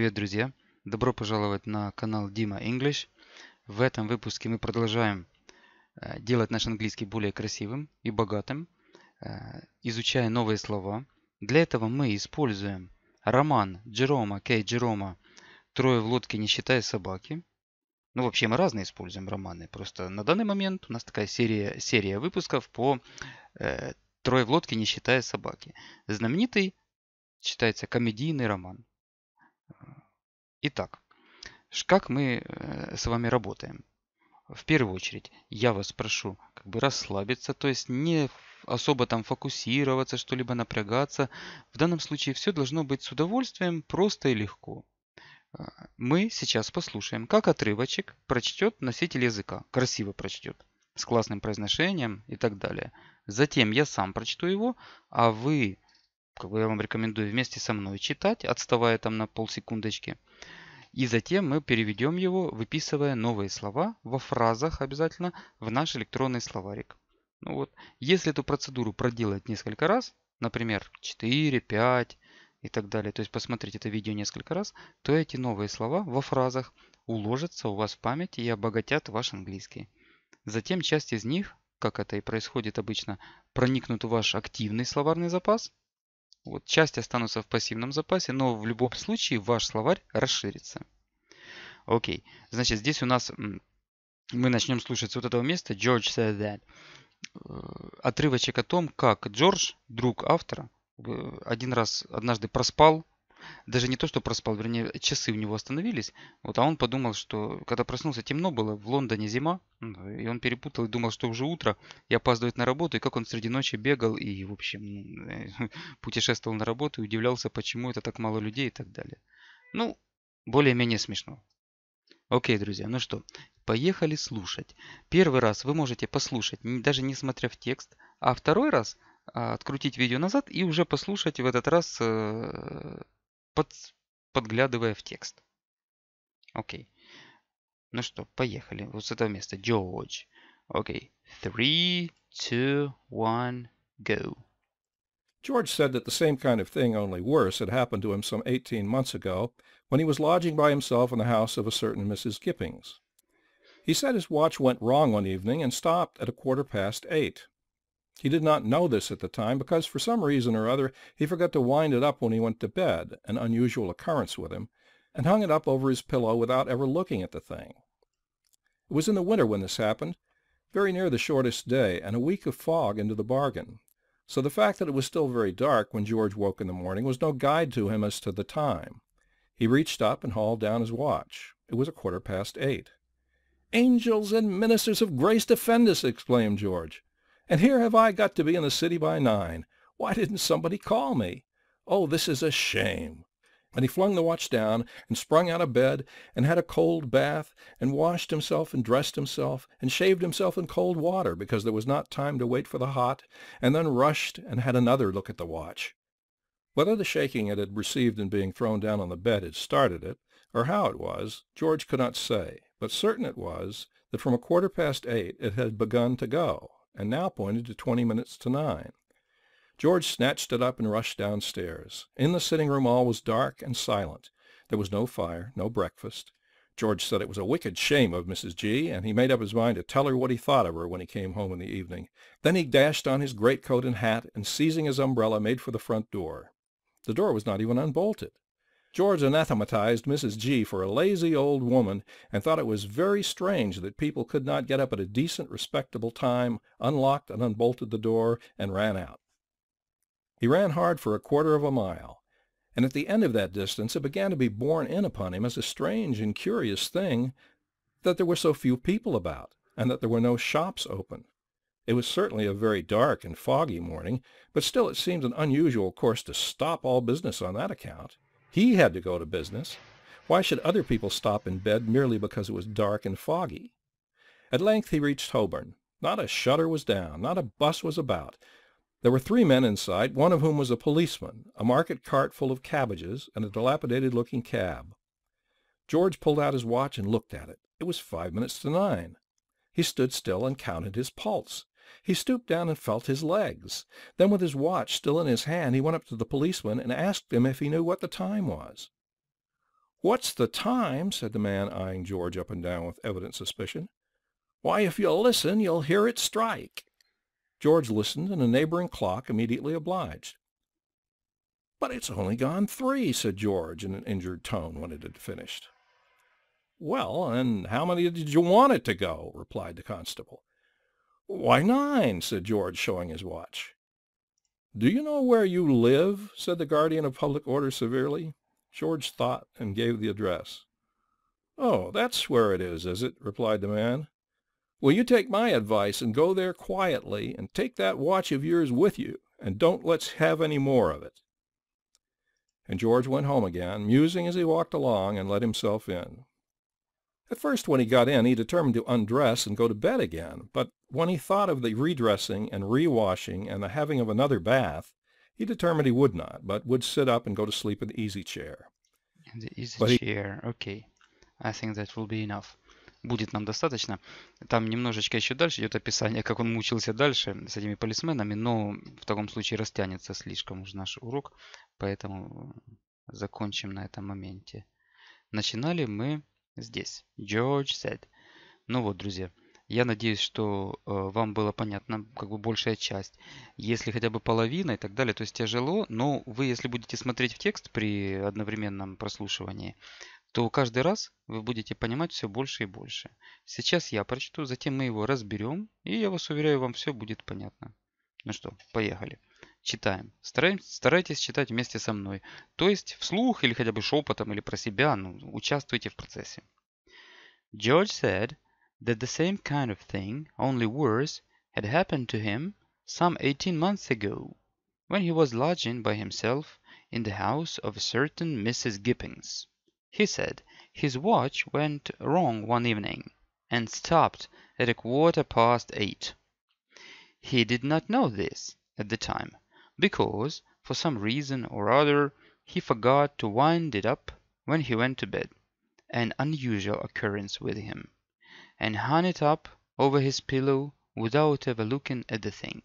Привет, друзья! Добро пожаловать на канал Дима English. В этом выпуске мы продолжаем э, делать наш английский более красивым и богатым, э, изучая новые слова. Для этого мы используем роман Джерома, Кей Джерома «Трое в лодке, не считая собаки». Ну, вообще мы разные используем романы. Просто на данный момент у нас такая серия, серия выпусков по э, «Трое в лодке, не считая собаки». Знаменитый, считается, комедийный роман. Итак, как мы э, с вами работаем? В первую очередь, я вас прошу как бы расслабиться, то есть не особо там фокусироваться, что-либо напрягаться. В данном случае все должно быть с удовольствием, просто и легко. А, мы сейчас послушаем, как отрывочек прочтет носитель языка. Красиво прочтет, с классным произношением и так далее. Затем я сам прочту его, а вы я вам рекомендую вместе со мной читать, отставая там на полсекундочки. И затем мы переведем его, выписывая новые слова во фразах обязательно в наш электронный словарик. Ну вот, если эту процедуру проделать несколько раз, например, 4, 5 и так далее, то есть посмотреть это видео несколько раз, то эти новые слова во фразах уложатся у вас в памяти и обогатят ваш английский. Затем часть из них, как это и происходит обычно, проникнут в ваш активный словарный запас, вот, части останутся в пассивном запасе, но в любом случае ваш словарь расширится. Окей, значит здесь у нас мы начнем слушать вот этого места George said that. Э, отрывочек о том, как Джордж, друг автора, один раз однажды проспал даже не то, что проспал, вернее, часы у него остановились. Вот, а он подумал, что когда проснулся, темно было, в Лондоне зима, и он перепутал и думал, что уже утро, и опаздывает на работу, и как он среди ночи бегал и, в общем, ну, путешествовал на работу, и удивлялся, почему это так мало людей и так далее. Ну, более-менее смешно. Окей, друзья, ну что, поехали слушать. Первый раз вы можете послушать, даже не смотря в текст, а второй раз а, открутить видео назад и уже послушать в этот раз э, под, подглядывая в текст. Окей. Okay. Ну что, поехали. Вот с этого места. George. Окей. Okay. Three, two, one, go. George said that the same kind of thing, only worse, had happened to him some 18 months ago when he was lodging by himself in the house of a certain Mrs. Gippings. He said his watch went wrong one evening and stopped at a quarter past eight. He did not know this at the time because for some reason or other he forgot to wind it up when he went to bed, an unusual occurrence with him, and hung it up over his pillow without ever looking at the thing. It was in the winter when this happened, very near the shortest day, and a week of fog into the bargain. So the fact that it was still very dark when George woke in the morning was no guide to him as to the time. He reached up and hauled down his watch. It was a quarter past eight. "'Angels and ministers of grace defend us!' exclaimed George. And here have I got to be in the city by nine. Why didn't somebody call me? Oh, this is a shame. And he flung the watch down, and sprung out of bed, and had a cold bath, and washed himself, and dressed himself, and shaved himself in cold water, because there was not time to wait for the hot, and then rushed, and had another look at the watch. Whether the shaking it had received in being thrown down on the bed had started it, or how it was, George could not say, but certain it was that from a quarter past eight it had begun to go, and now pointed to twenty minutes to nine. George snatched it up and rushed downstairs. In the sitting room all was dark and silent. There was no fire, no breakfast. George said it was a wicked shame of Mrs. G, and he made up his mind to tell her what he thought of her when he came home in the evening. Then he dashed on his greatcoat and hat, and seizing his umbrella, made for the front door. The door was not even unbolted. George anathematized Mrs. G for a lazy old woman and thought it was very strange that people could not get up at a decent, respectable time, unlocked and unbolted the door, and ran out. He ran hard for a quarter of a mile, and at the end of that distance it began to be borne in upon him as a strange and curious thing that there were so few people about, and that there were no shops open. It was certainly a very dark and foggy morning, but still it seemed an unusual course to stop all business on that account. He had to go to business. Why should other people stop in bed merely because it was dark and foggy? At length he reached Holborn. Not a shutter was down, not a bus was about. There were three men inside, one of whom was a policeman, a market cart full of cabbages, and a dilapidated-looking cab. George pulled out his watch and looked at it. It was five minutes to nine. He stood still and counted his pulse. He stooped down and felt his legs. Then with his watch still in his hand, he went up to the policeman and asked him if he knew what the time was. What's the time? said the man, eyeing George up and down with evident suspicion. Why, if you'll listen, you'll hear it strike. George listened, and a neighboring clock immediately obliged. But it's only gone three, said George in an injured tone when it had finished. Well, and how many did you want it to go? replied the constable. Why, nine, said George, showing his watch. Do you know where you live? said the guardian of public order severely. George thought and gave the address. Oh, that's where it is, is it? replied the man. Will you take my advice and go there quietly and take that watch of yours with you, and don't let's have any more of it? And George went home again, musing as he walked along, and let himself in. At first when he got in, he determined to undress and go to bed again, but when he thought of the redressing and re-washing and the having of another bath, he determined he would not, but would sit up and go to sleep in the easy chair. In the easy but chair, he... okay. I think that will be enough. Будет нам достаточно. Там немножечко еще дальше идет описание, как он мучился дальше с этими полисменами, но в таком случае растянется слишком уж наш урок, поэтому закончим на этом моменте. Начинали мы здесь. George said. Ну вот, друзья, я надеюсь, что э, вам было понятно как бы большая часть. Если хотя бы половина и так далее, то есть тяжело, но вы, если будете смотреть в текст при одновременном прослушивании, то каждый раз вы будете понимать все больше и больше. Сейчас я прочту, затем мы его разберем, и я вас уверяю, вам все будет понятно. Ну что, поехали читаем. Старайтесь читать вместе со мной. То есть вслух или хотя бы шепотом или про себя, ну, участвуйте в процессе. George said that the same kind of thing, only worse, had happened to him some 18 months ago, when he was lodging by himself in the house of a certain Mrs. Gippings. He said his watch went wrong one evening and stopped at a quarter past eight. He did not know this at the time, because, for some reason or other, he forgot to wind it up when he went to bed, an unusual occurrence with him, and hung it up over his pillow without ever looking at the thing.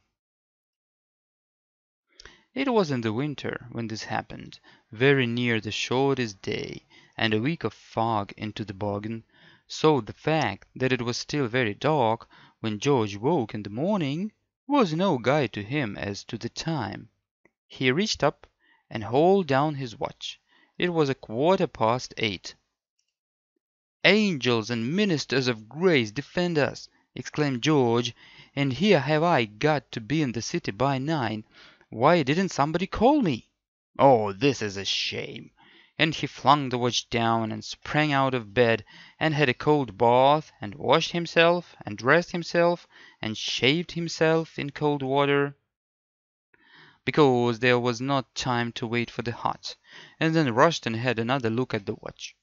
It was in the winter when this happened, very near the shortest day, and a week of fog into the bargain, so the fact that it was still very dark when George woke in the morning was no guide to him as to the time. He reached up and hauled down his watch. It was a quarter past eight. "Angels and ministers of grace defend us!" exclaimed George. "And here have I got to be in the city by nine. Why didn't somebody call me? Oh, this is a shame! And he flung the watch down and sprang out of bed, and had a cold bath, and washed himself, and dressed himself, and shaved himself in cold water, because there was not time to wait for the hot, and then rushed and had another look at the watch.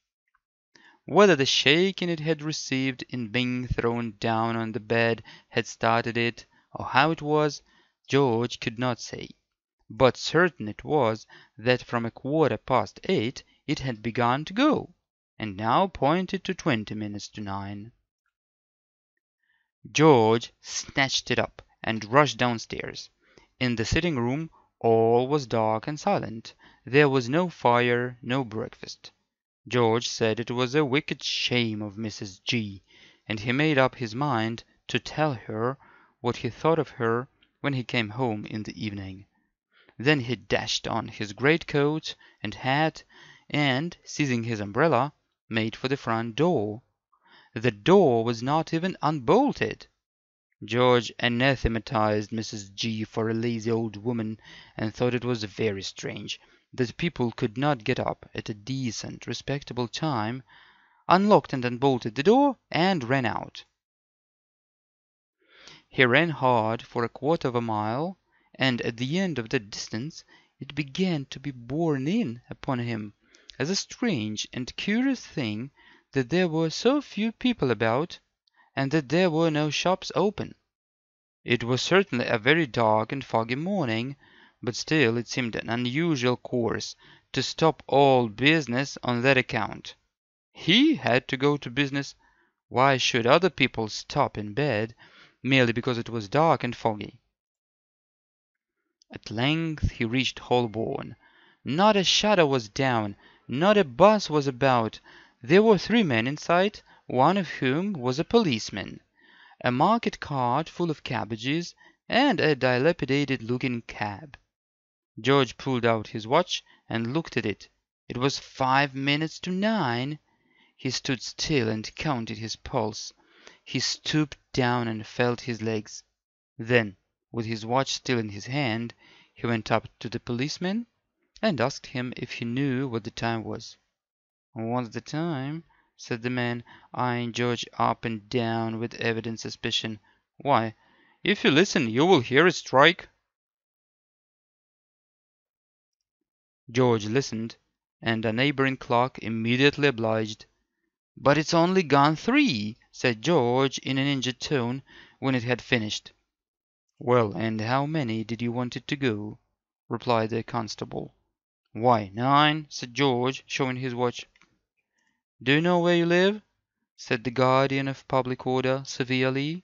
Whether the shaking it had received in being thrown down on the bed had started it, or how it was, George could not say but certain it was that from a quarter past eight it had begun to go, and now pointed to twenty minutes to nine. George snatched it up and rushed downstairs. In the sitting room all was dark and silent. There was no fire, no breakfast. George said it was a wicked shame of Mrs. G., and he made up his mind to tell her what he thought of her when he came home in the evening. Then he dashed on his greatcoat and hat and, seizing his umbrella, made for the front door. The door was not even unbolted. George anathematized Mrs. G. for a lazy old woman, and thought it was very strange that people could not get up at a decent, respectable time, unlocked and unbolted the door, and ran out. He ran hard for a quarter of a mile, and at the end of that distance it began to be borne in upon him as a strange and curious thing that there were so few people about and that there were no shops open. It was certainly a very dark and foggy morning, but still it seemed an unusual course to stop all business on that account. He had to go to business, why should other people stop in bed merely because it was dark and foggy? At length he reached Holborn. Not a shadow was down. Not a bus was about. There were three men inside, one of whom was a policeman. A market cart full of cabbages and a dilapidated looking cab. George pulled out his watch and looked at it. It was five minutes to nine. He stood still and counted his pulse. He stooped down and felt his legs. Then, with his watch still in his hand, he went up to the policeman and asked him if he knew what the time was. "What's the time?" said the man, eyeing George up and down with evident suspicion. "Why, if you listen you will hear it strike." George listened, and a neighbouring clock immediately obliged. "But it's only gone three, said George in an injured tone, when it had finished. "Well, and how many did you want it to go?" replied the constable. Why, nine," said George, showing his watch. "Do you know where you live?" said the guardian of public order, severely.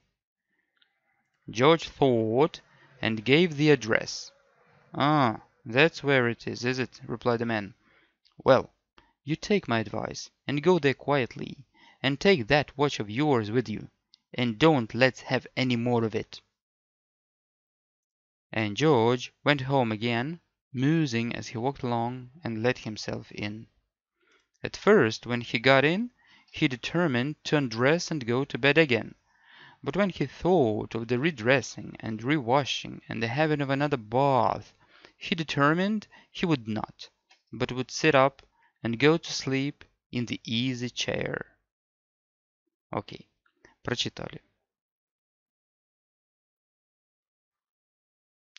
George thought, and gave the address. "Ah, that's where it is, is it?" replied the man. "Well, you take my advice, and go there quietly, and take that watch of yours with you, and don't let's have any more of it." And George went home again musing as he walked along, and let himself in. At first, when he got in, he determined to undress and go to bed again, but when he thought of the redressing and rewashing and the having of another bath, he determined he would not, but would sit up and go to sleep in the easy chair. Okay, прочитали.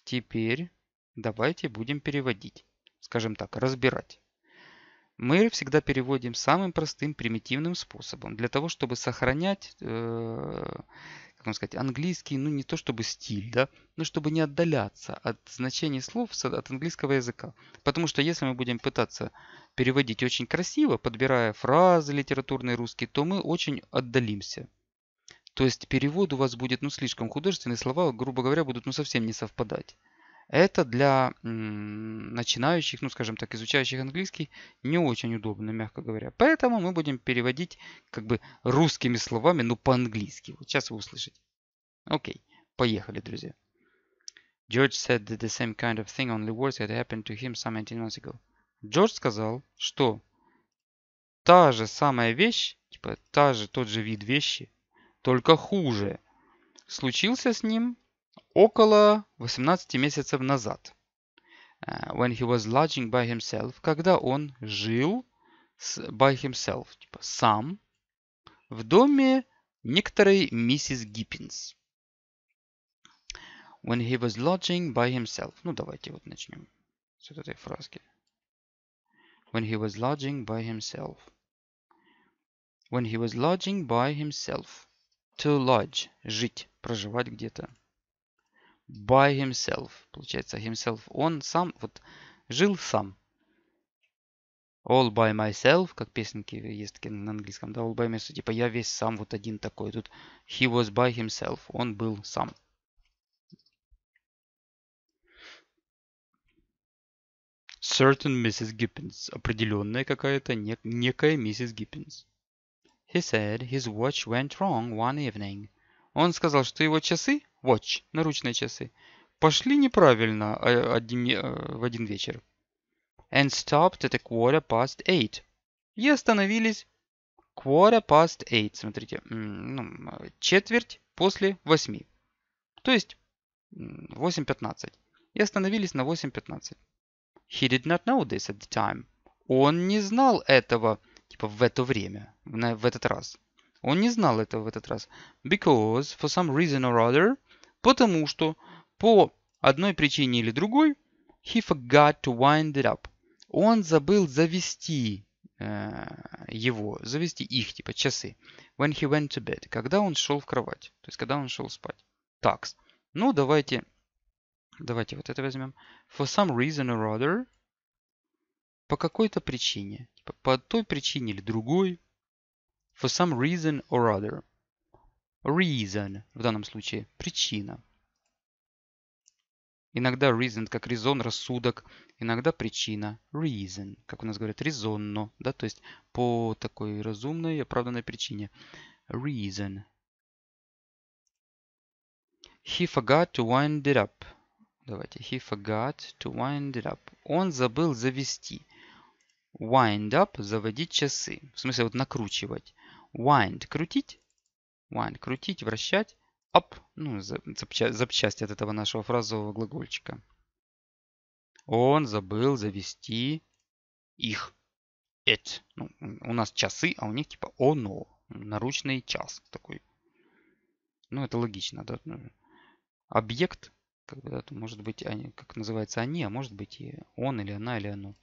Теперь Давайте будем переводить, скажем так, разбирать. Мы всегда переводим самым простым, примитивным способом, для того, чтобы сохранять, э, как вам сказать, английский, ну не то чтобы стиль, да, но чтобы не отдаляться от значения слов от английского языка. Потому что если мы будем пытаться переводить очень красиво, подбирая фразы литературные русские, то мы очень отдалимся. То есть перевод у вас будет ну, слишком художественный, слова, грубо говоря, будут ну, совсем не совпадать. Это для начинающих, ну скажем так, изучающих английский не очень удобно, мягко говоря. Поэтому мы будем переводить как бы русскими словами, ну, по-английски. Вот сейчас вы услышите. Окей, поехали, друзья. George said the same kind of thing, only worse, had happened to him some 18 months ago. Джордж сказал, что та же самая вещь, типа та же, тот же вид вещи, только хуже, случился с ним около 18 месяцев назад. When he was lodging by himself, когда он жил by himself, типа сам, в доме некоторой миссис Гиппинс. When he was lodging by himself. Ну, давайте вот начнем с этой фразки. When he was lodging by himself. When he was lodging by himself. To lodge. Жить. Проживать где-то by himself. Получается, himself, он сам, вот, жил сам. All by myself, как песенки есть такие на английском, да, all by myself, типа я весь сам вот один такой. Тут he was by himself, он был сам. Certain Mrs. Gippins, определенная какая-то, нек некая миссис Гиппинс. He said his watch went wrong one evening. Он сказал, что его часы Watch, наручные часы, пошли неправильно а, один, э, в один вечер. And stopped at a quarter past eight. И остановились quarter past eight, смотрите, ну, четверть после восьми. То есть 8.15. И остановились на 8.15. He did not know this at the time. Он не знал этого, типа, в это время, в этот раз. Он не знал этого в этот раз. Because, for some reason or other, Потому что по одной причине или другой he forgot to wind it up. Он забыл завести э, его, завести их, типа часы. When he went to bed. Когда он шел в кровать. То есть, когда он шел спать. Так. Ну, давайте, давайте вот это возьмем. For some reason or other. По какой-то причине. Типа, по той причине или другой. For some reason or other reason в данном случае причина. Иногда reason как резон, рассудок, иногда причина reason, как у нас говорят, резонно, да, то есть по такой разумной и оправданной причине. Reason. He forgot to wind it up. Давайте, he forgot to wind it up. Он забыл завести. Wind up – заводить часы. В смысле, вот накручивать. Wind – крутить, one. Крутить, вращать. оп, Ну, запчасть, запчасть от этого нашего фразового глагольчика. Он забыл завести их. It. Ну, у нас часы, а у них типа оно. Наручный час такой. Ну, это логично, да? Ну. Объект, когда то может быть, они, как называется они, а может быть и он или она или оно.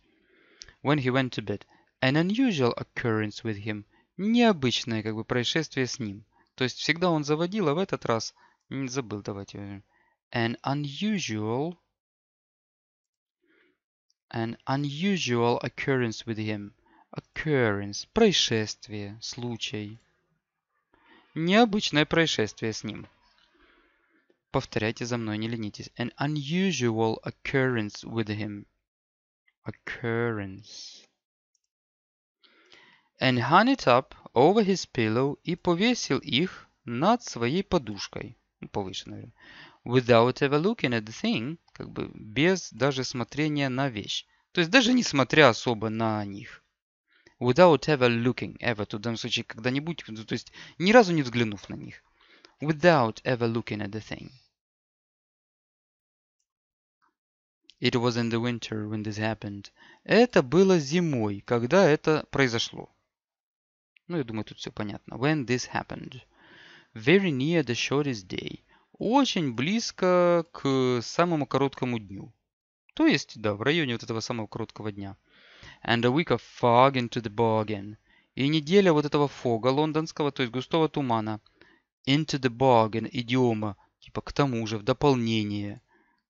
When he went to bed. An unusual occurrence with him. Необычное как бы происшествие с ним. То есть всегда он заводил, а в этот раз не забыл, давайте An unusual an unusual occurrence with him. Occurrence. Происшествие. Случай. Необычное происшествие с ним. Повторяйте за мной, не ленитесь. An unusual occurrence with him. Occurrence and hung it up over his pillow и повесил их над своей подушкой. Ну, повыше, наверное. Without ever looking at the thing, как бы без даже смотрения на вещь. То есть даже не смотря особо на них. Without ever looking, ever, в данном случае когда-нибудь, ну, то есть ни разу не взглянув на них. Without ever looking at the thing. It was in the winter when this happened. Это было зимой, когда это произошло. Ну, я думаю, тут все понятно. When this happened. Very near the shortest day. Очень близко к самому короткому дню. То есть, да, в районе вот этого самого короткого дня. And a week of fog into the bargain. И неделя вот этого фога лондонского, то есть густого тумана. Into the bargain, идиома. Типа к тому же, в дополнение.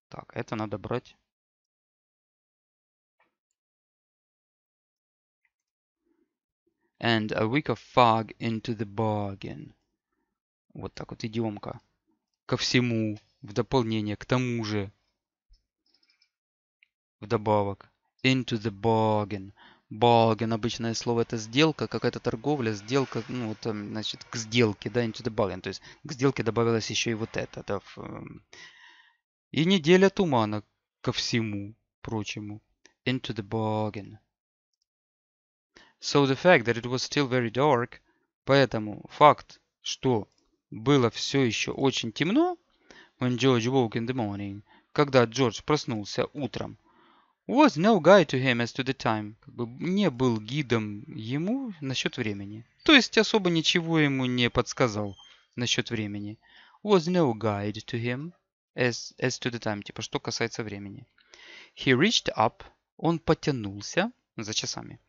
Так, это надо брать and a week of fog into the bargain. Вот так вот идиомка. Ко всему, в дополнение, к тому же. Вдобавок. Into the bargain. Bargain, обычное слово, это сделка, какая-то торговля, сделка, ну, вот, эм, значит, к сделке, да, into the bargain. То есть к сделке добавилось еще и вот это. Да, эм. И неделя тумана ко всему прочему. Into the bargain. So the fact that it was still very dark, поэтому факт, что было все еще очень темно, when George woke in the morning, когда Джордж проснулся утром, was no guide to him as to the time, как бы не был гидом ему насчет времени. То есть особо ничего ему не подсказал насчет времени. Was no guide to him as, as to the time, типа что касается времени. He reached up, он потянулся за часами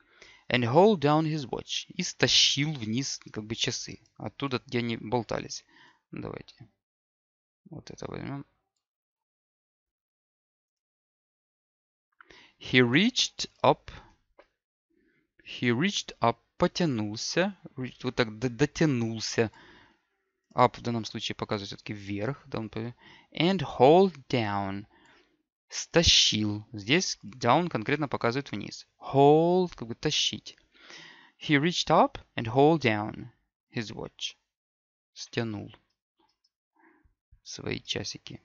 and hold down his watch. И стащил вниз как бы часы. Оттуда, где они болтались. Давайте. Вот это возьмем. He reached up. He reached up. Потянулся. Вот так дотянулся. Up в данном случае показывает все-таки вверх. And hold down. Стащил. Здесь down конкретно показывает вниз. Hold, как бы тащить. He reached up and hold down his watch. Стянул свои часики.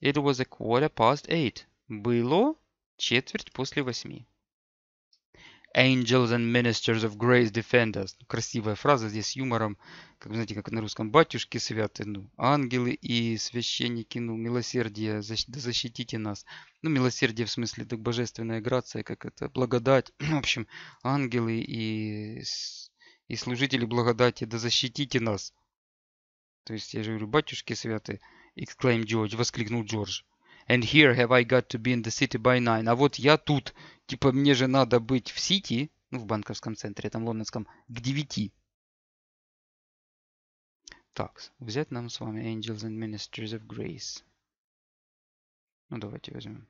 It was a quarter past eight. Было четверть после восьми. Angels and Ministers of Grace Defend Us. Ну, красивая фраза здесь с юмором. Как знаете, как на русском батюшки святые. ну, ангелы и священники, ну, милосердие, защитите нас. Ну, милосердие в смысле, так божественная грация, как это, благодать. в общем, ангелы и, и служители благодати, да защитите нас. То есть, я же говорю, батюшки святые. exclaimed George, воскликнул Джордж. And here have I got to be in the city by nine. А вот я тут типа, мне же надо быть в Сити, ну, в банковском центре, там, лондонском, к 9. Так, взять нам с вами Angels and Ministers of Grace. Ну, давайте возьмем.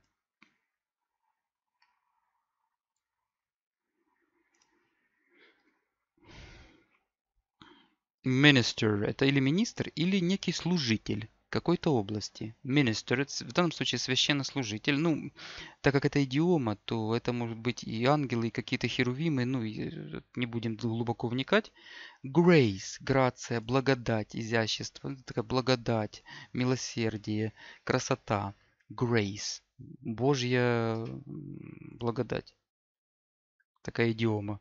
Министр это или министр, или некий служитель какой-то области. Minister, в данном случае священнослужитель. Ну, так как это идиома, то это может быть и ангелы, и какие-то херувимы, ну, э, не будем глубоко вникать. Grace, грация, благодать, изящество, ну, такая благодать, милосердие, красота. Grace, Божья благодать. Такая идиома.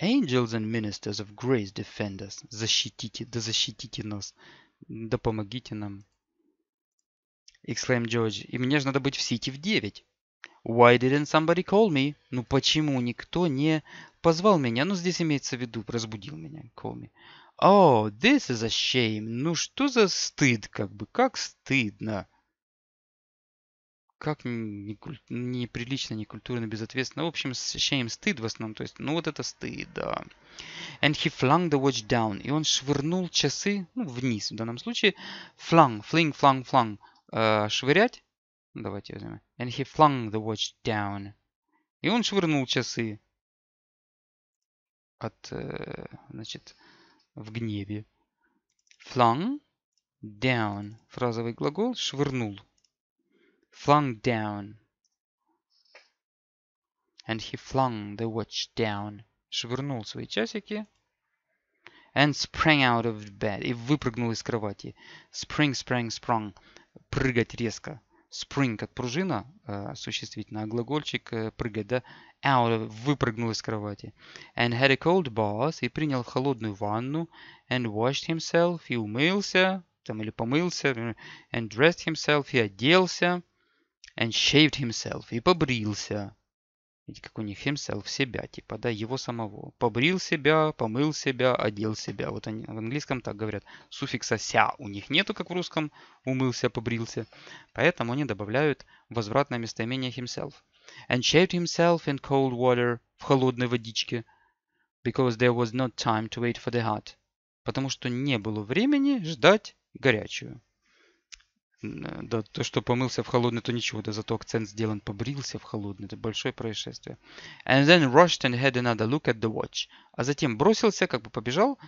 Angels and ministers of grace defend us. Защитите, да защитите нас. Да помогите нам. Exclaimed George. И мне же надо быть в Сити в 9. Why didn't somebody call me? Ну почему никто не позвал меня? Ну здесь имеется в виду, разбудил меня. Call me. Oh, this is a shame. Ну что за стыд, как бы, как стыдно как неприлично, некультурно, безответственно. В общем, ощущаем стыд в основном. То есть, ну вот это стыд, да. And he flung the watch down. И он швырнул часы ну, вниз в данном случае. Flung, fling, flung, flung. Э, швырять. Давайте возьмем. And he flung the watch down. И он швырнул часы. От, э, значит, в гневе. Flung, down. Фразовый глагол швырнул flung down. And he flung the watch down. Швырнул свои часики. And sprang out of bed. И выпрыгнул из кровати. Spring, sprang, sprung. Прыгать резко. Spring как пружина, э, существительно, а глагольчик э, прыгать, да? Out, выпрыгнул из кровати. And had a cold bath. И принял холодную ванну. And washed himself. И умылся. Там или помылся. Э, and dressed himself. И оделся and shaved himself. И побрился. Видите, как у них himself, себя, типа, да, его самого. Побрил себя, помыл себя, одел себя. Вот они в английском так говорят. Суффикса ся у них нету, как в русском. Умылся, побрился. Поэтому они добавляют возвратное местоимение himself. And shaved himself in cold water, в холодной водичке. Because there was not time to wait for the hot. Потому что не было времени ждать горячую. Да, то, что помылся в холодный, то ничего, да, зато акцент сделан, побрился в холодный, это большое происшествие. And then rushed and had another look at the watch. А затем бросился, как бы побежал,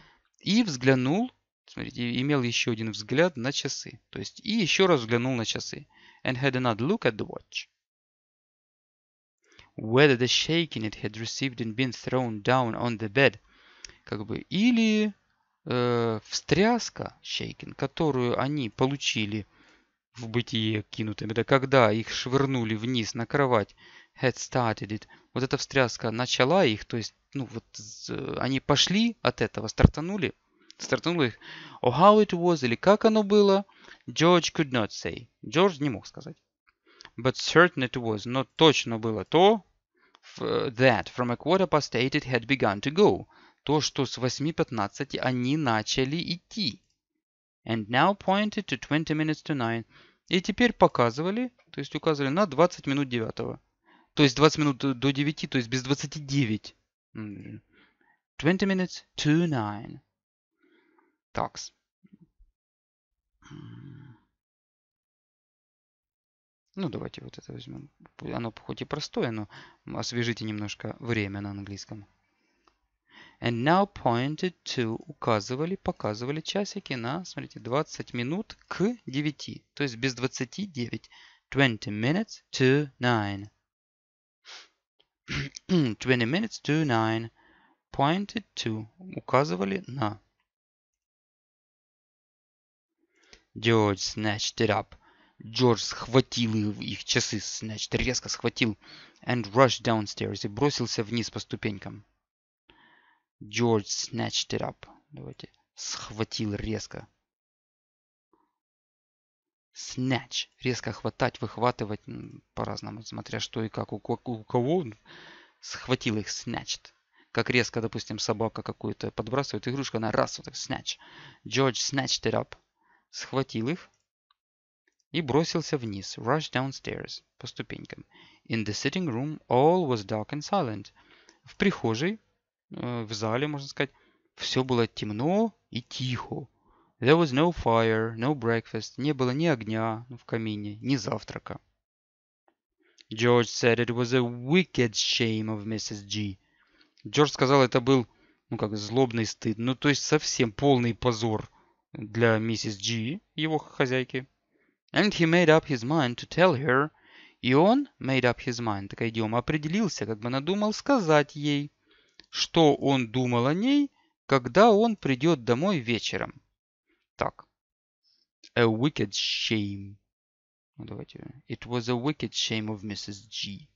и взглянул, смотрите, имел еще один взгляд на часы. То есть, и еще раз взглянул на часы. And had another look at the watch. Whether the shaking it had received and been thrown down on the bed. Как бы, или э, встряска, shaking, которую они получили – в бытие кинутыми. Да когда их швырнули вниз на кровать. Had started it. Вот эта встряска начала их, то есть, ну вот, они пошли от этого, стартанули. Стартанули их. Oh, how it was, или как оно было, George could not say. Джордж не мог сказать. But certain it was, но точно было то, that from a quarter past eight it had begun to go. То, что с 8.15 они начали идти. And now pointed to 20 minutes to 9. И теперь показывали, то есть указывали на 20 минут 9. То есть 20 минут до 9, то есть без 29. 20 minutes to 9. Так. Ну, давайте вот это возьмем. Оно хоть и простое, но освежите немножко время на английском. And now pointed to. Указывали, показывали часики на, смотрите, 20 минут к 9. То есть без 29. 20 minutes to 9. 20 minutes to 9. Pointed to. Указывали на. George snatched it up. Джордж схватил их часы, значит, резко схватил. And rushed downstairs. И бросился вниз по ступенькам. Джордж snatched it up. Давайте. Схватил резко. Snatch. Резко хватать, выхватывать. По-разному, смотря что и как. У, у кого он схватил их, snatched. Как резко, допустим, собака какую-то подбрасывает игрушку, она раз вот так, snatch. George snatched it up. Схватил их и бросился вниз, rush downstairs, по ступенькам. In the sitting room all was dark and silent. В прихожей Э, в зале, можно сказать, все было темно и тихо. There was no fire, no breakfast. Не было ни огня ну, в камине, ни завтрака. George said it was a wicked shame of Mrs. G. Джордж сказал, это был, ну как, злобный стыд. Ну, то есть совсем полный позор для миссис G, его хозяйки. And he made up his mind to tell her. И он, made up his mind, такая идиома, определился, как бы надумал сказать ей что он думал о ней, когда он придет домой вечером. Так. A wicked shame. Ну, давайте. It was a wicked shame of Mrs. G.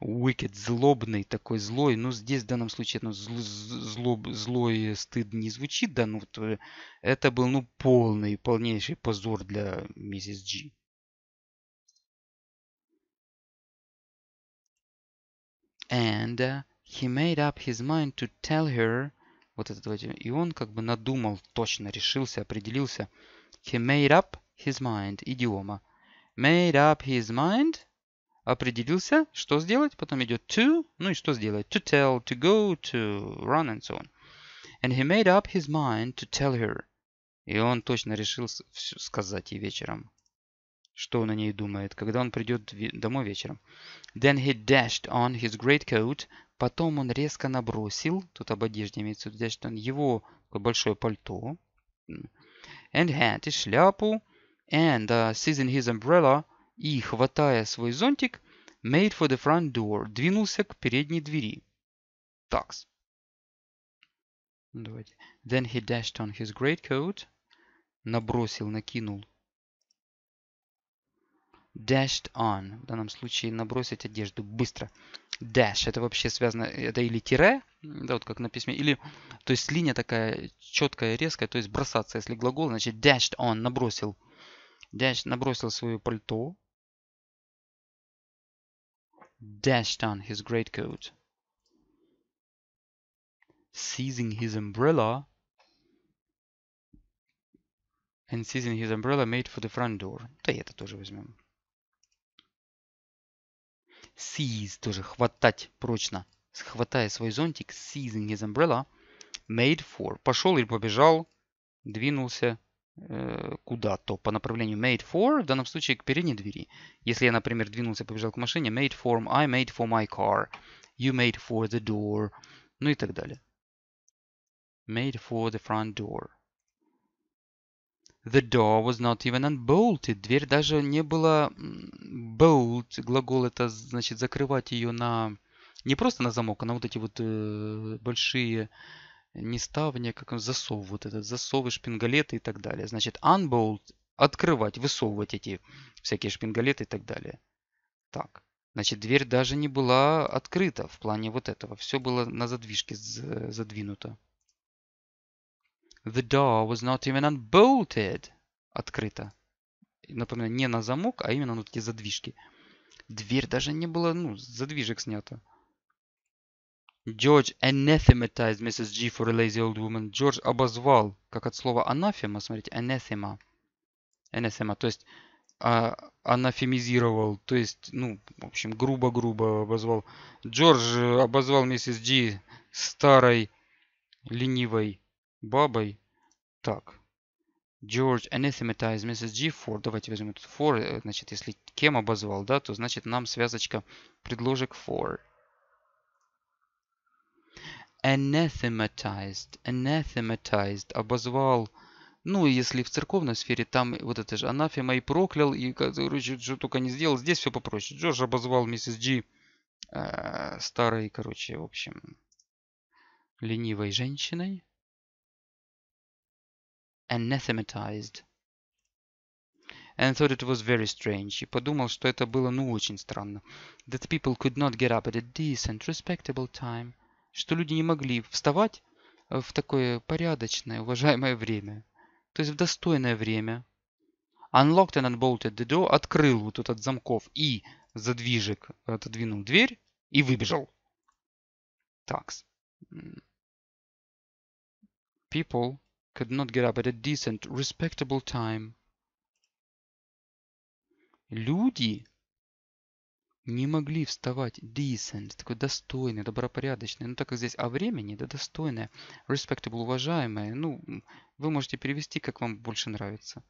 Wicked, злобный, такой злой. Ну, здесь в данном случае ну, зл, злоб, злой стыд не звучит, да, ну, э, это был, ну, полный, полнейший позор для миссис G. And he made up his mind to tell her... Вот это давайте. И он как бы надумал, точно решился, определился. He made up his mind. Идиома. Made up his mind. Определился, что сделать. Потом идет to. Ну и что сделать. To tell, to go, to run and so on. And he made up his mind to tell her. И он точно решил сказать ей вечером. что он о ней думает, когда он придет домой вечером. Then he dashed on his great coat. Потом он резко набросил, тут об одежде имеется в виду, dashed on, его большое пальто. And hat, и шляпу. And uh, seizing his umbrella, и хватая свой зонтик, made for the front door, двинулся к передней двери. Такс. Давайте. Then he dashed on his great coat. Набросил, накинул Dashed on. В данном случае набросить одежду быстро. Dash. Это вообще связано, это или тире, да, вот как на письме, или, то есть линия такая четкая, резкая, то есть бросаться. Если глагол, значит dashed on, набросил. Dash набросил свое пальто. Dashed on his greatcoat. Seizing his umbrella. And seizing his umbrella made for the front door. Да, это тоже возьмем seize тоже хватать прочно. Схватая свой зонтик, seizing his umbrella, made for. Пошел или побежал, двинулся э, куда-то по направлению made for, в данном случае к передней двери. Если я, например, двинулся побежал к машине, made for, I made for my car, you made for the door, ну и так далее. Made for the front door. The door was not even unbolted. Дверь даже не была... Bolt, глагол это значит закрывать ее на... Не просто на замок, а на вот эти вот э, большие не ставни, как засов вот этот, засовы, шпингалеты и так далее. Значит, unbolt, открывать, высовывать эти всякие шпингалеты и так далее. Так, значит, дверь даже не была открыта в плане вот этого. Все было на задвижке задвинуто. The door was not even unbolted. Открыто. Напоминаю, не на замок, а именно на такие задвижки. Дверь даже не была, ну, задвижек снята. George anathematized Mrs. G for a lazy old woman. George обозвал, как от слова анафема, смотрите, anathema. Anathema, то есть а, анафемизировал, то есть, ну, в общем, грубо-грубо обозвал. Джордж обозвал миссис Джи старой ленивой Бабой. Так. George anathematized Mrs. G for. Давайте возьмем этот for. Э, значит, если кем обозвал, да, то значит нам связочка предложек for. Anathematized. Anathematized. Обозвал. Ну, если в церковной сфере, там вот это же анафема и проклял, и короче, что только не сделал. Здесь все попроще. Джордж обозвал миссис Джи э, старой, короче, в общем, ленивой женщиной anathematized. And thought it was very strange, и подумал, что это было ну очень странно, that people could not get up at a decent, respectable time, что люди не могли вставать э, в такое порядочное, уважаемое время, то есть в достойное время. Unlocked and unbolted the door, открыл вот этот замков и задвижек, отодвинул дверь и выбежал. Такс. People could not get up at a decent, respectable time. Люди не могли вставать decent, такой достойный, добропорядочный. Ну, так как здесь о времени, да, достойное, respectable, уважаемое. Ну, вы можете перевести, как вам больше нравится.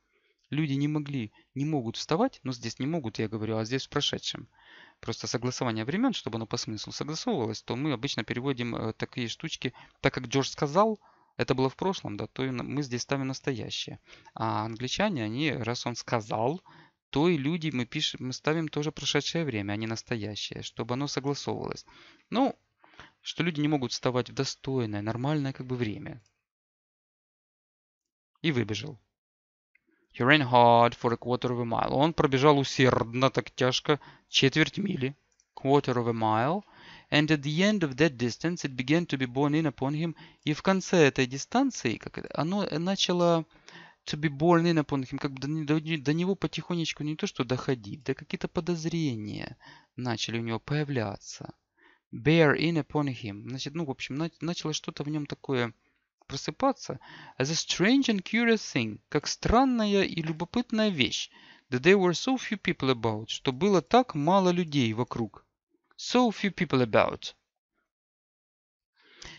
Люди не могли, не могут вставать, но здесь не могут, я говорю, а здесь в прошедшем. Просто согласование времен, чтобы оно по смыслу согласовывалось, то мы обычно переводим э, такие штучки, так как Джордж сказал – это было в прошлом, да, то мы здесь ставим настоящее. А англичане, они, раз он сказал, то и люди мы пишем, мы ставим тоже прошедшее время, а не настоящее, чтобы оно согласовывалось. Ну, что люди не могут вставать в достойное, нормальное как бы время. И выбежал. He ran hard for a quarter of a mile. Он пробежал усердно, так тяжко, четверть мили. Quarter of a mile – and at the end of that distance it began to be borne in upon him. И в конце этой дистанции как оно начало to be borne in upon him, как бы до, до, до него потихонечку не то что доходить, да какие-то подозрения начали у него появляться. Bear in upon him. Значит, ну, в общем, на, начало что-то в нем такое просыпаться. As a strange and curious thing, как странная и любопытная вещь, that there were so few people about, что было так мало людей вокруг so few people about.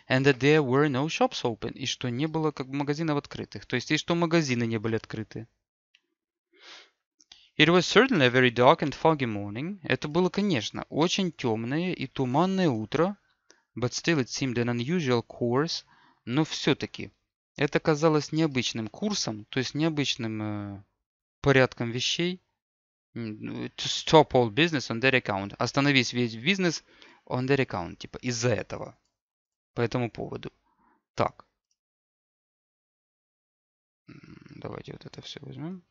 And that there were no shops open. И что не было как бы магазинов открытых. То есть, и что магазины не были открыты. It was certainly a very dark and foggy morning. Это было, конечно, очень темное и туманное утро. But still it seemed an unusual course. Но все-таки это казалось необычным курсом, то есть необычным э, порядком вещей. To stop ну, all business on that account. Остановись весь бизнес on that account. Типа из-за этого. По этому поводу. Так. Давайте вот это все возьмем.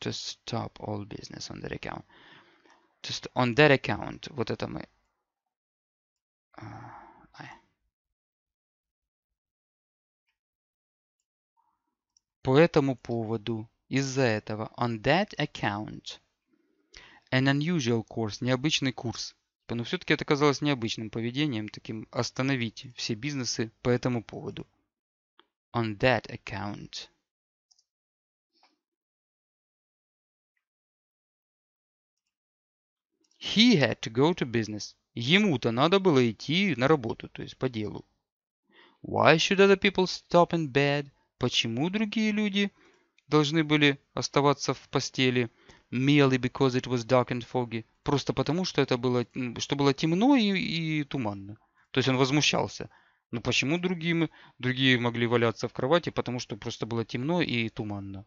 To stop all business on that account. Just on that account. Вот это мы... А, По этому поводу из-за этого. On that account. An unusual course. Необычный курс. Типа, Но ну, все-таки это казалось необычным поведением, таким остановить все бизнесы по этому поводу. On that account. He had to go to business. Ему-то надо было идти на работу, то есть по делу. Why should other people stop in bed? Почему другие люди должны были оставаться в постели merely because it was dark and foggy. Просто потому, что это было, что было темно и, и туманно. То есть он возмущался. Но почему другие, другие могли валяться в кровати? Потому что просто было темно и туманно.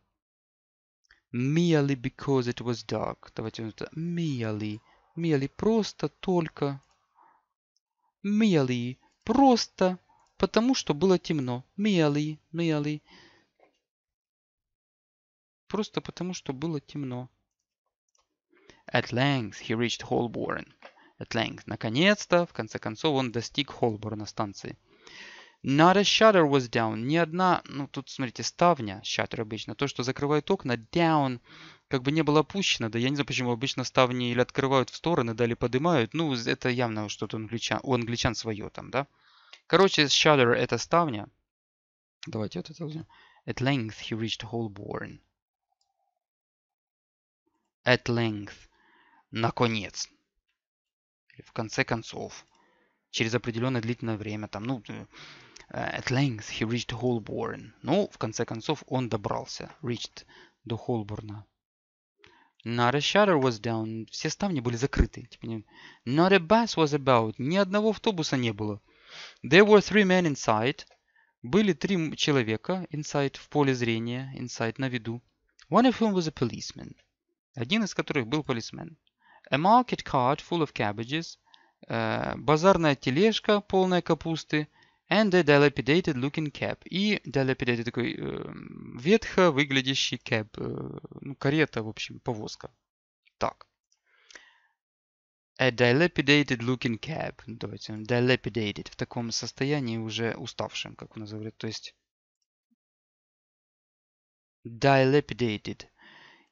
Merely because it was dark. Давайте это merely. Merely просто, только. Merely просто, потому что было темно. Merely, merely просто потому, что было темно. At length he reached Holborn. At length. Наконец-то, в конце концов, он достиг Холборна станции. Not a shutter was down. Ни одна, ну тут смотрите, ставня, shutter обычно, то, что закрывает окна, down, как бы не было опущено. Да я не знаю, почему обычно ставни или открывают в стороны, да, или поднимают. Ну, это явно что-то у англичан, у англичан свое там, да. Короче, shutter это ставня. Давайте вот это возьмем. At length he reached Holborn. At length. Наконец. В конце концов. Через определенное длительное время. Там, ну, э, at length he reached Holborn. Ну, в конце концов, он добрался. Reached до Холборна. Not a shutter was down. Все ставни были закрыты. Типа, Not a bus was about. Ни одного автобуса не было. There were three men inside. Были три человека inside в поле зрения, inside на виду. One of whom was a policeman один из которых был полисмен. A market cart full of cabbages, э, базарная тележка, полная капусты, and a dilapidated looking cab. И dilapidated такой э, ветхо выглядящий cab, э, ну, карета, в общем, повозка. Так. A dilapidated looking cab. Ну, давайте, dilapidated, в таком состоянии уже уставшим, как у нас говорят, то есть dilapidated –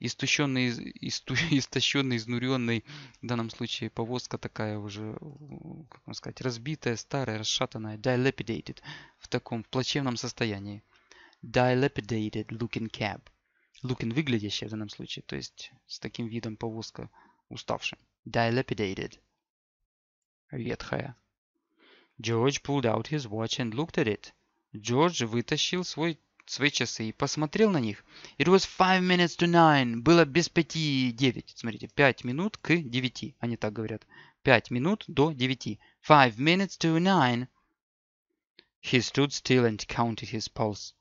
истощенный, исту, истощенный, изнуренный, в данном случае повозка такая уже, как вам сказать, разбитая, старая, расшатанная, dilapidated, в таком плачевном состоянии. Dilapidated looking cab. Looking выглядящая в данном случае, то есть с таким видом повозка уставшим. Dilapidated. Ветхая. George pulled out his watch and looked at it. Джордж вытащил свой свои часы и посмотрел на них. It was five minutes to nine. Было без пяти девять. Смотрите, пять минут к девяти. Они так говорят. Пять минут до девяти. Five minutes to nine. He stood still and counted his pulse.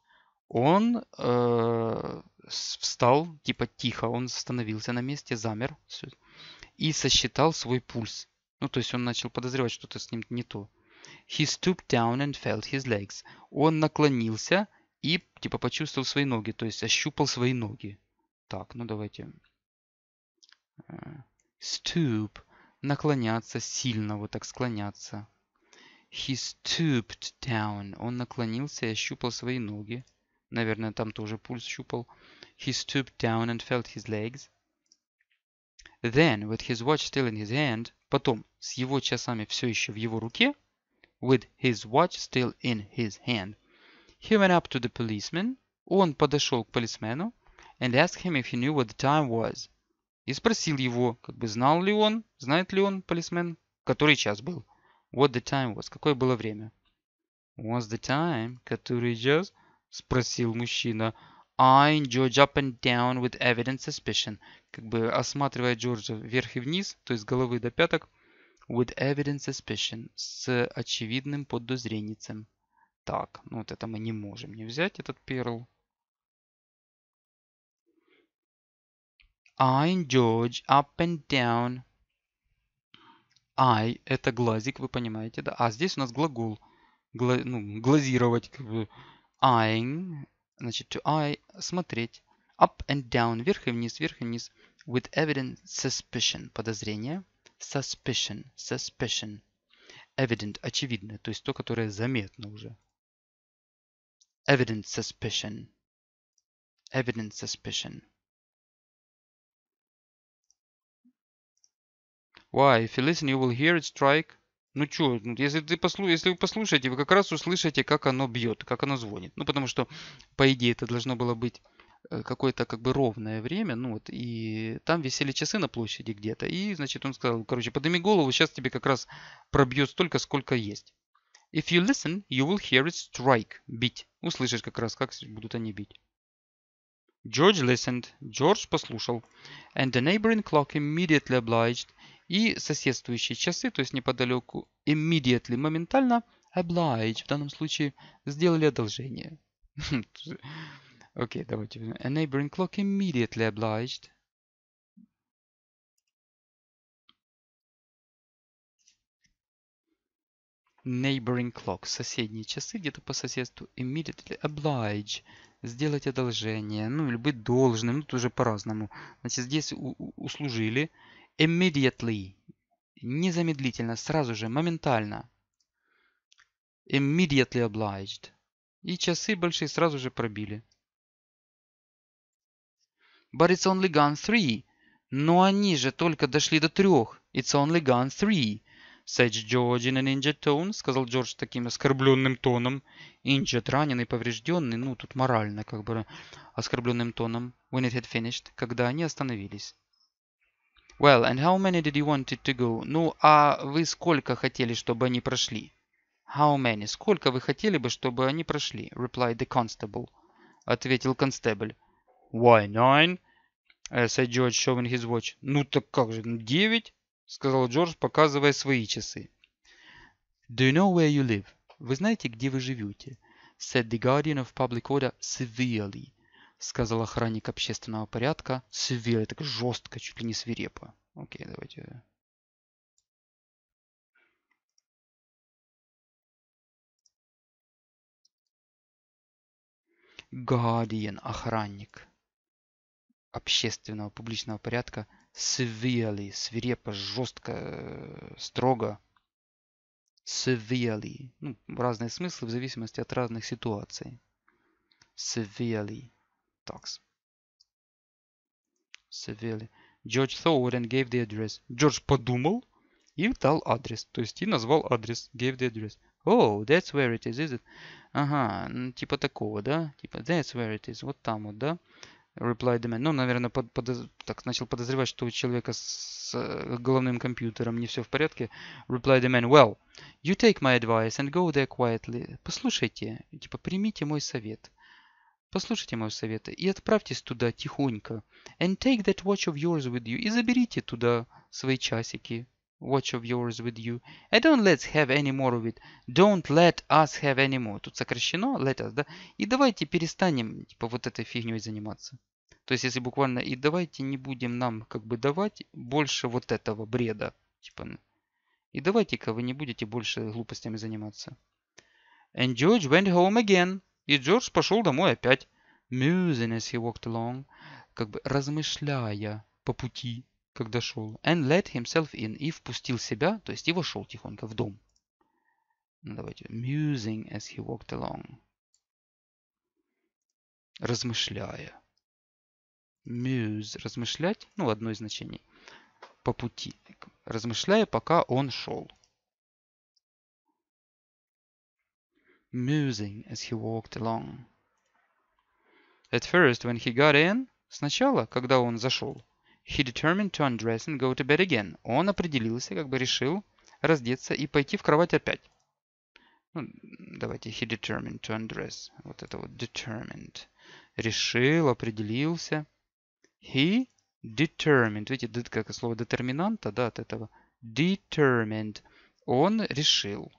Он э, встал, типа тихо, он остановился на месте, замер и сосчитал свой пульс. Ну, то есть он начал подозревать, что-то с ним не то. He stooped down and felt his legs. Он наклонился и типа почувствовал свои ноги, то есть ощупал свои ноги. Так, ну давайте. Э, Stoop. Наклоняться сильно, вот так склоняться. He stooped down. Он наклонился и ощупал свои ноги. Наверное, там тоже пульс щупал. He stooped down and felt his legs. Then, with his watch still in his hand, потом, с его часами все еще в его руке, with his watch still in his hand, He went up to the policeman. Он подошел к полисмену and asked him if he knew what the time was. И спросил его, как бы знал ли он, знает ли он, полисмен, который час был. What the time was, какое было время. What's the time, который час? Спросил мужчина. Eyeing George up and down with evident suspicion. Как бы осматривая Джорджа вверх и вниз, то есть с головы до пяток. With evident suspicion. С очевидным подозренницем. Так, ну вот это мы не можем не взять, этот перл. I George up and down. I это глазик, вы понимаете, да? А здесь у нас глагол. Гла, ну, глазировать. Как бы. Eyeing, значит, to I, смотреть. Up and down, вверх и вниз, вверх и вниз. With evident suspicion, подозрение. Suspicion, suspicion. Evident, очевидно, то есть то, которое заметно уже evident suspicion, evident suspicion. Why, if you listen, you will hear it strike. Ну чё, если, ты послу... если вы послушаете, вы как раз услышите, как оно бьет, как оно звонит. Ну потому что, по идее, это должно было быть э, какое-то как бы ровное время, ну вот, и там висели часы на площади где-то, и, значит, он сказал, короче, подними голову, сейчас тебе как раз пробьет столько, сколько есть. If you listen, you will hear it strike. Бить. Услышишь как раз, как будут они бить. George listened. George послушал. And the neighboring clock immediately obliged. И соседствующие часы, то есть неподалеку, immediately, моментально, oblige, в данном случае, сделали одолжение. Окей, okay, давайте. A neighboring clock immediately obliged neighboring clock, соседние часы где-то по соседству, immediately oblige, сделать одолжение, ну или быть должным, ну тут уже по-разному. Значит, здесь услужили immediately, незамедлительно, сразу же, моментально. Immediately obliged. И часы большие сразу же пробили. But it's only gone three. Но они же только дошли до трех. It's only gone three. «Сэдж Джоджин и Нинджа Тоун», — сказал Джордж таким оскорбленным тоном. «Инджет раненый, поврежденный, ну, тут морально, как бы, оскорбленным тоном. When it had finished, когда они остановились». «Well, and how many did you want it to go?» «Ну, а вы сколько хотели, чтобы они прошли?» «How many?» «Сколько вы хотели бы, чтобы они прошли?» «Replied the constable», — ответил констебль. «Why nine?» э, — Сэдж George, showing his watch. «Ну так как же, ну, девять?» — сказал Джордж, показывая свои часы. «Do you know where you live?» «Вы знаете, где вы живете?» said the guardian of public order severely, сказал охранник общественного порядка severely, так жестко, чуть ли не свирепо. Окей, okay, давайте... Guardian, охранник общественного публичного порядка severely, свирепо, жестко, э, строго. Severely. Ну, разные смыслы в зависимости от разных ситуаций. Severely talks. Severely. George thought gave the address. Джордж подумал и дал адрес. То есть и назвал адрес. Gave the address. Oh, that's where it is, is it? Ага, типа такого, да? Типа that's where it is. Вот там вот, да? Reply Demand. Ну, наверное, под, под, так начал подозревать, что у человека с э, головным компьютером не все в порядке. Reply Demand. Well, you take my advice and go there quietly. Послушайте, типа, примите мой совет. Послушайте мои советы и отправьтесь туда тихонько. And take that watch of yours with you. И заберите туда свои часики watch of yours with you. I don't let's have any more of it. Don't let us have any more. Тут сокращено let us, да? И давайте перестанем типа вот этой фигней заниматься. То есть, если буквально и давайте не будем нам как бы давать больше вот этого бреда. Типа, и давайте-ка вы не будете больше глупостями заниматься. And George went home again. И Джордж пошел домой опять. Musing as he walked along. Как бы размышляя по пути когда шел. And let himself in. И впустил себя, то есть его шел тихонько в дом. Ну, давайте. Musing as he walked along. Размышляя. Muse. Размышлять. Ну, одно из значений. По пути. Размышляя, пока он шел. Musing as he walked along. At first, when he got in. Сначала, когда он зашел. He determined to undress and go to bed again. Он определился, как бы решил раздеться и пойти в кровать опять. Ну, давайте he determined to undress. Вот это вот determined. Решил, определился. He determined. Видите, как слово детерминанта, да, от этого. Determined. Он решил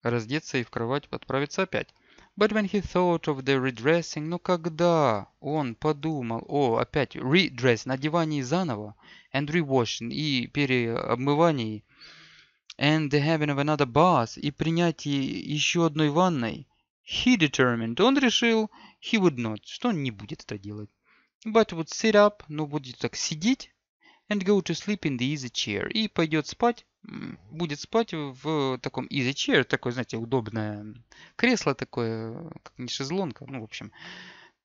раздеться и в кровать отправиться опять. But when he thought of the redressing, но когда он подумал о, опять, redress, надевании заново, and rewashing, и переобмывании, and the having of another bath, и принятии еще одной ванной, he determined, он решил, he would not, что он не будет это делать. But would sit up, но будет так сидеть, and go to sleep in the easy chair, и пойдет спать будет спать в таком easy chair, такое, знаете, удобное кресло такое, как не шезлонка, ну, в общем,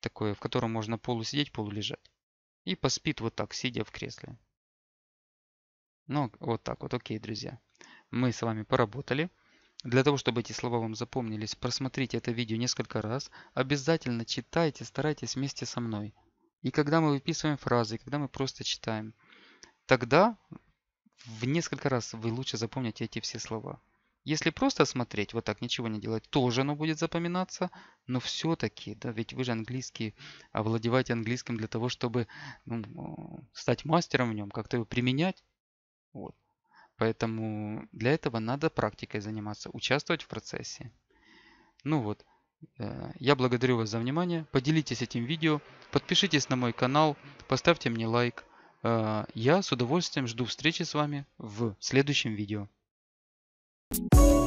такое, в котором можно полусидеть, полулежать. И поспит вот так, сидя в кресле. Ну, вот так вот, окей, друзья. Мы с вами поработали. Для того, чтобы эти слова вам запомнились, просмотрите это видео несколько раз. Обязательно читайте, старайтесь вместе со мной. И когда мы выписываем фразы, когда мы просто читаем, тогда в несколько раз вы лучше запомните эти все слова. Если просто смотреть, вот так ничего не делать, тоже оно будет запоминаться, но все-таки, да, ведь вы же английский, овладеваете английским для того, чтобы ну, стать мастером в нем, как-то его применять. Вот. Поэтому для этого надо практикой заниматься, участвовать в процессе. Ну вот, э, я благодарю вас за внимание, поделитесь этим видео, подпишитесь на мой канал, поставьте мне лайк. А, я с удовольствием жду встречи с вами в следующем видео. Thank you